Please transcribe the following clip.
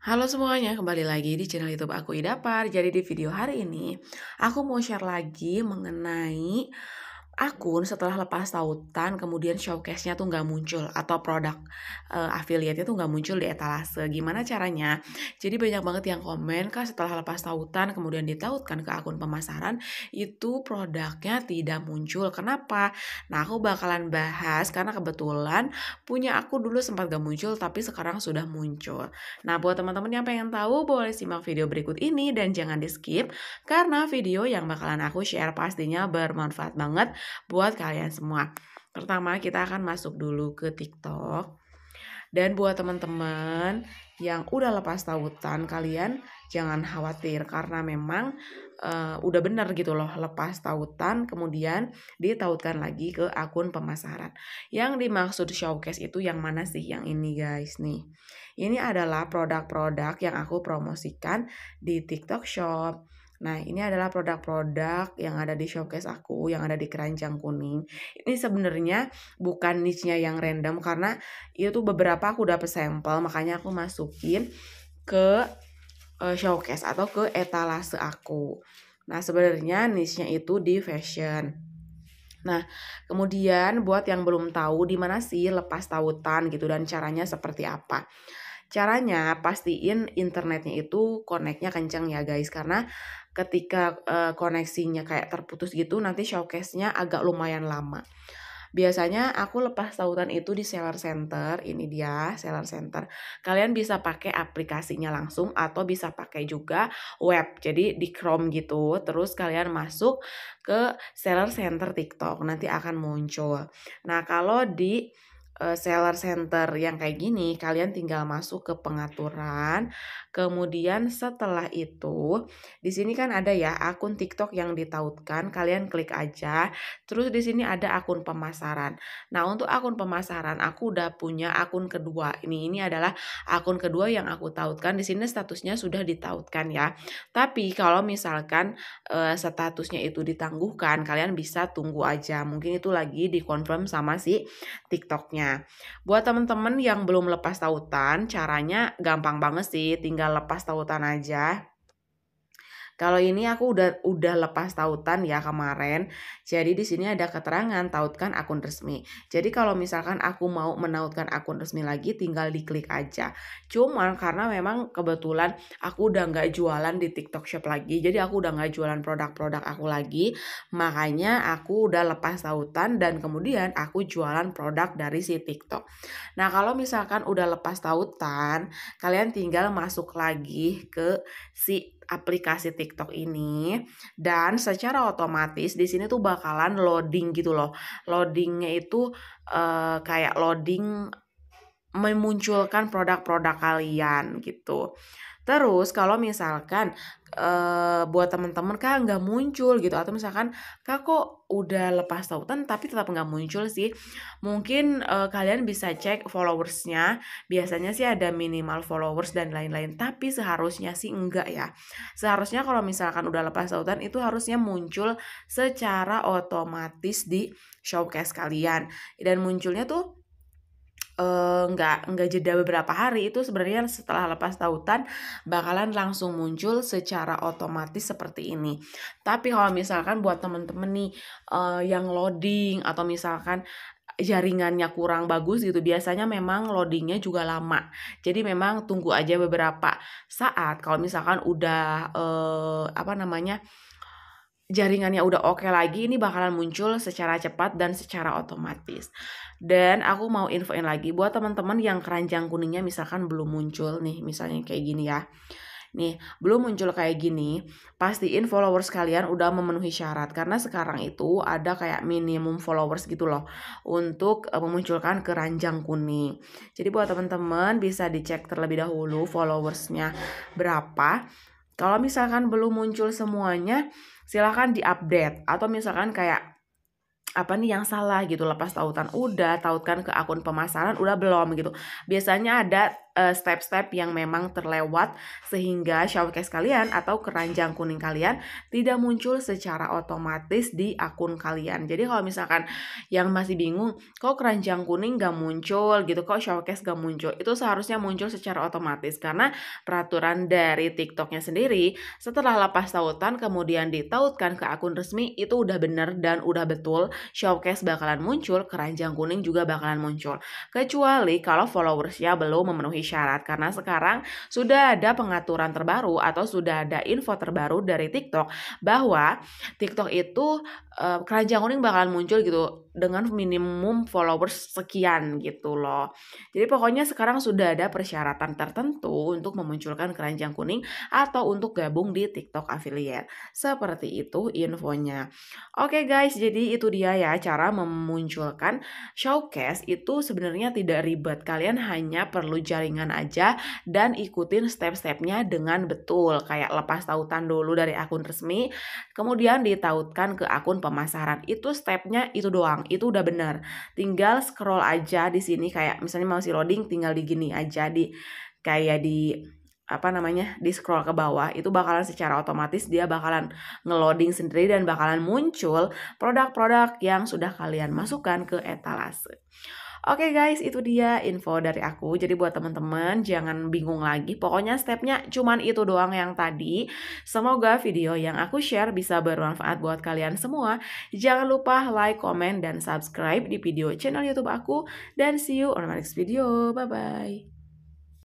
Halo semuanya, kembali lagi di channel YouTube aku Idapar. Jadi di video hari ini aku mau share lagi mengenai akun setelah lepas tautan kemudian showcase-nya tuh nggak muncul atau produk uh, affiliate-nya tuh nggak muncul di etalase gimana caranya jadi banyak banget yang komen kan setelah lepas tautan kemudian ditautkan ke akun pemasaran itu produknya tidak muncul kenapa nah aku bakalan bahas karena kebetulan punya aku dulu sempat gak muncul tapi sekarang sudah muncul nah buat teman-teman yang pengen tahu boleh simak video berikut ini dan jangan di skip karena video yang bakalan aku share pastinya bermanfaat banget buat kalian semua. Pertama kita akan masuk dulu ke TikTok. Dan buat teman-teman yang udah lepas tautan kalian jangan khawatir karena memang uh, udah bener gitu loh lepas tautan kemudian ditautkan lagi ke akun pemasaran. Yang dimaksud showcase itu yang mana sih yang ini guys nih. Ini adalah produk-produk yang aku promosikan di TikTok Shop Nah, ini adalah produk-produk yang ada di showcase aku, yang ada di keranjang kuning. Ini sebenarnya bukan niche-nya yang random karena itu beberapa aku dapat sampel, makanya aku masukin ke uh, showcase atau ke etalase aku. Nah, sebenarnya niche-nya itu di fashion. Nah, kemudian buat yang belum tahu di mana sih lepas tautan gitu dan caranya seperti apa. Caranya pastiin internetnya itu koneknya kencang ya guys karena ketika uh, koneksinya kayak terputus gitu nanti showcase-nya agak lumayan lama. Biasanya aku lepas tautan itu di seller center, ini dia seller center. Kalian bisa pakai aplikasinya langsung atau bisa pakai juga web. Jadi di Chrome gitu, terus kalian masuk ke seller center TikTok nanti akan muncul. Nah, kalau di Eh, seller center yang kayak gini, kalian tinggal masuk ke pengaturan. Kemudian setelah itu, di sini kan ada ya akun TikTok yang ditautkan, kalian klik aja. Terus di sini ada akun pemasaran. Nah, untuk akun pemasaran aku udah punya akun kedua. Ini ini adalah akun kedua yang aku tautkan. Di sini statusnya sudah ditautkan ya. Tapi kalau misalkan uh, statusnya itu ditangguhkan, kalian bisa tunggu aja. Mungkin itu lagi dikonfirm sama si TikToknya. Buat temen-temen yang belum lepas tautan, caranya gampang banget sih, tinggal lepas tautan aja. Kalau ini aku udah udah lepas tautan ya kemarin. Jadi di sini ada keterangan tautkan akun resmi. Jadi kalau misalkan aku mau menautkan akun resmi lagi tinggal diklik aja. Cuman karena memang kebetulan aku udah nggak jualan di TikTok Shop lagi. Jadi aku udah nggak jualan produk-produk aku lagi. Makanya aku udah lepas tautan dan kemudian aku jualan produk dari si TikTok. Nah, kalau misalkan udah lepas tautan, kalian tinggal masuk lagi ke si aplikasi TikTok ini dan secara otomatis di sini tuh bakalan loading gitu loh. Loadingnya itu uh, kayak loading memunculkan produk-produk kalian gitu. Terus kalau misalkan e, buat teman-teman kak nggak muncul gitu atau misalkan kak kok udah lepas tautan tapi tetap nggak muncul sih, mungkin e, kalian bisa cek followersnya. Biasanya sih ada minimal followers dan lain-lain. Tapi seharusnya sih enggak ya. Seharusnya kalau misalkan udah lepas tautan itu harusnya muncul secara otomatis di showcase kalian dan munculnya tuh Eh, nggak uh, nggak jeda beberapa hari itu sebenarnya setelah lepas tautan bakalan langsung muncul secara otomatis seperti ini tapi kalau misalkan buat temen-temen nih uh, yang loading atau misalkan jaringannya kurang bagus gitu biasanya memang loadingnya juga lama jadi memang tunggu aja beberapa saat kalau misalkan udah uh, apa namanya jaringannya udah oke okay lagi ini bakalan muncul secara cepat dan secara otomatis. Dan aku mau infoin lagi buat teman-teman yang keranjang kuningnya misalkan belum muncul nih, misalnya kayak gini ya. Nih, belum muncul kayak gini, pastiin followers kalian udah memenuhi syarat karena sekarang itu ada kayak minimum followers gitu loh untuk e, memunculkan keranjang kuning. Jadi buat teman-teman bisa dicek terlebih dahulu followersnya berapa. Kalau misalkan belum muncul semuanya, silahkan diupdate atau misalkan kayak apa nih yang salah gitu lepas tautan udah tautkan ke akun pemasaran udah belum gitu biasanya ada Eh, step-step yang memang terlewat sehingga showcase kalian atau keranjang kuning kalian tidak muncul secara otomatis di akun kalian. Jadi kalau misalkan yang masih bingung, kok keranjang kuning gak muncul gitu, kok showcase gak muncul, itu seharusnya muncul secara otomatis karena peraturan dari TikToknya sendiri setelah lepas tautan kemudian ditautkan ke akun resmi itu udah bener dan udah betul showcase bakalan muncul, keranjang kuning juga bakalan muncul. Kecuali kalau followersnya belum memenuhi syarat karena sekarang sudah ada pengaturan terbaru atau sudah ada info terbaru dari TikTok bahwa TikTok itu eh, keranjang kuning bakalan muncul gitu dengan minimum followers sekian gitu loh. Jadi pokoknya sekarang sudah ada persyaratan tertentu untuk memunculkan keranjang kuning atau untuk gabung di TikTok affiliate. Seperti itu infonya. Oke guys, jadi itu dia ya cara memunculkan showcase itu sebenarnya tidak ribet. Kalian hanya perlu jaring ringan aja dan ikutin step-stepnya dengan betul kayak lepas tautan dulu dari akun resmi kemudian ditautkan ke akun pemasaran itu stepnya itu doang itu udah bener tinggal scroll aja di sini kayak misalnya mau si loading tinggal di gini aja di kayak di apa namanya di scroll ke bawah itu bakalan secara otomatis dia bakalan ngeloading sendiri dan bakalan muncul produk-produk yang sudah kalian masukkan ke etalase. Oke okay guys, itu dia info dari aku. Jadi buat teman-teman jangan bingung lagi. Pokoknya stepnya cuman itu doang yang tadi. Semoga video yang aku share bisa bermanfaat buat kalian semua. Jangan lupa like, comment, dan subscribe di video channel YouTube aku. Dan see you on my next video. Bye-bye.